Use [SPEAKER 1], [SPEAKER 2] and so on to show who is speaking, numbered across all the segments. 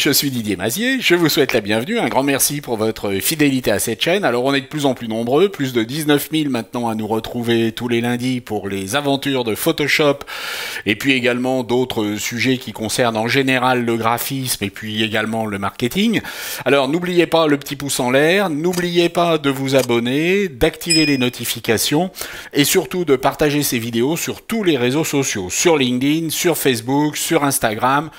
[SPEAKER 1] je suis Didier Mazier, je vous souhaite la bienvenue, un grand merci pour votre fidélité à cette chaîne. Alors on est de plus en plus nombreux, plus de 19 000 maintenant à nous retrouver tous les lundis pour les aventures de Photoshop, et puis également d'autres sujets qui concernent en général le graphisme et puis également le marketing. Alors n'oubliez pas le petit pouce en l'air, n'oubliez pas de vous abonner, d'activer les notifications, et surtout de partager ces vidéos sur tous les réseaux sociaux, sur LinkedIn, sur Facebook, sur Instagram,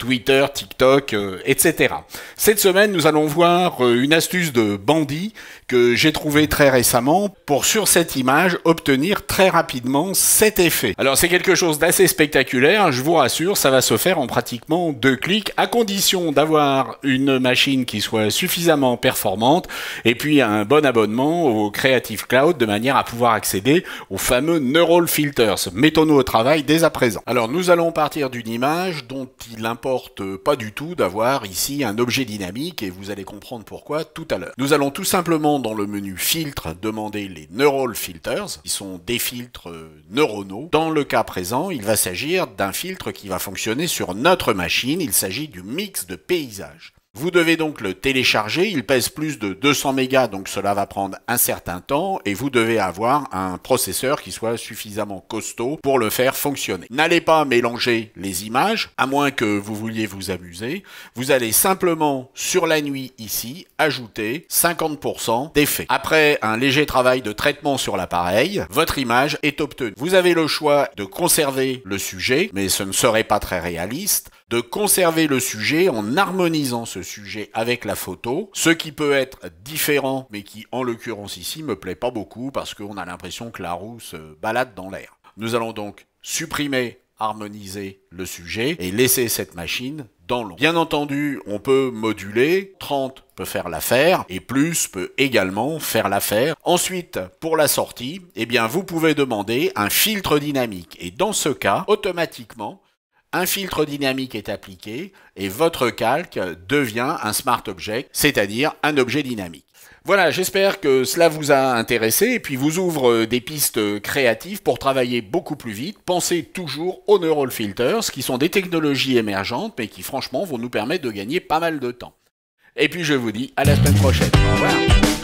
[SPEAKER 1] Twitter, TikTok, euh, etc. Cette semaine, nous allons voir euh, une astuce de bandit que j'ai trouvée très récemment pour sur cette image obtenir très rapidement cet effet. Alors c'est quelque chose d'assez spectaculaire, je vous rassure, ça va se faire en pratiquement deux clics, à condition d'avoir une machine qui soit suffisamment performante et puis un bon abonnement au Creative Cloud de manière à pouvoir accéder aux fameux Neural Filters. Mettons-nous au travail dès à présent. Alors nous allons partir d'une image dont il importe pas du tout d'avoir ici un objet dynamique et vous allez comprendre pourquoi tout à l'heure. Nous allons tout simplement dans le menu filtre demander les neural filters, qui sont des filtres euh, neuronaux. Dans le cas présent, il va s'agir d'un filtre qui va fonctionner sur notre machine, il s'agit du mix de paysages. Vous devez donc le télécharger, il pèse plus de 200 mégas, donc cela va prendre un certain temps, et vous devez avoir un processeur qui soit suffisamment costaud pour le faire fonctionner. N'allez pas mélanger les images, à moins que vous vouliez vous amuser. Vous allez simplement, sur la nuit ici, ajouter 50% d'effet. Après un léger travail de traitement sur l'appareil, votre image est obtenue. Vous avez le choix de conserver le sujet, mais ce ne serait pas très réaliste, de conserver le sujet en harmonisant ce sujet avec la photo, ce qui peut être différent, mais qui en l'occurrence ici me plaît pas beaucoup parce qu'on a l'impression que la roue se euh, balade dans l'air. Nous allons donc supprimer harmoniser le sujet et laisser cette machine dans l'ombre. Bien entendu, on peut moduler, 30 peut faire l'affaire et plus peut également faire l'affaire. Ensuite, pour la sortie, eh bien vous pouvez demander un filtre dynamique et dans ce cas, automatiquement, un filtre dynamique est appliqué et votre calque devient un smart object, c'est-à-dire un objet dynamique. Voilà, j'espère que cela vous a intéressé et puis vous ouvre euh, des pistes créatives pour travailler beaucoup plus vite. Pensez toujours aux neural filters qui sont des technologies émergentes mais qui franchement vont nous permettre de gagner pas mal de temps. Et puis je vous dis à la semaine prochaine. Au revoir.